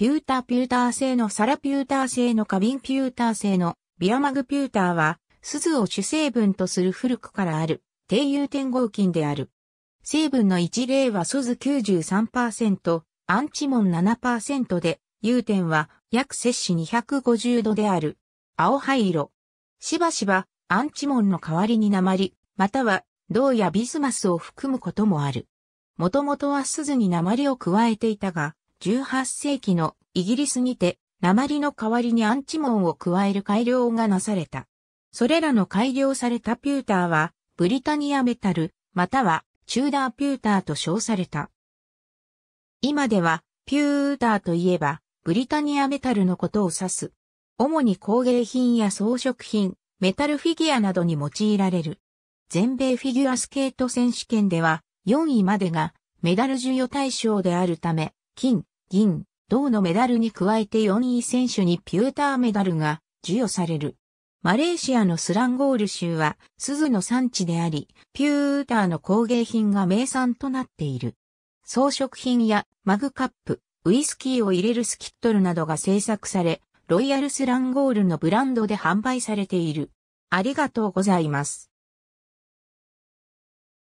ピューターピューター製のサラピューター製の花瓶ピューター製のビアマグピューターは、鈴を主成分とする古くからある、低融点合金である。成分の一例は素図93%、アンチモン7%で、融点は約摂氏250度である。青灰色。しばしば、アンチモンの代わりに鉛、または銅やビスマスを含むこともある。もともとは鈴に鉛を加えていたが、18世紀のイギリスにて、鉛の代わりにアンチモンを加える改良がなされた。それらの改良されたピューターは、ブリタニアメタル、または、チューダーピューターと称された。今では、ピューターといえば、ブリタニアメタルのことを指す。主に工芸品や装飾品、メタルフィギュアなどに用いられる。全米フィギュアスケート選手権では、4位までがメダル授与対象であるため、金、銀、銅のメダルに加えて4位選手にピューターメダルが授与される。マレーシアのスランゴール州は、鈴の産地であり、ピューターの工芸品が名産となっている。装飾品やマグカップ、ウイスキーを入れるスキットルなどが製作され、ロイヤルスランゴールのブランドで販売されている。ありがとうございます。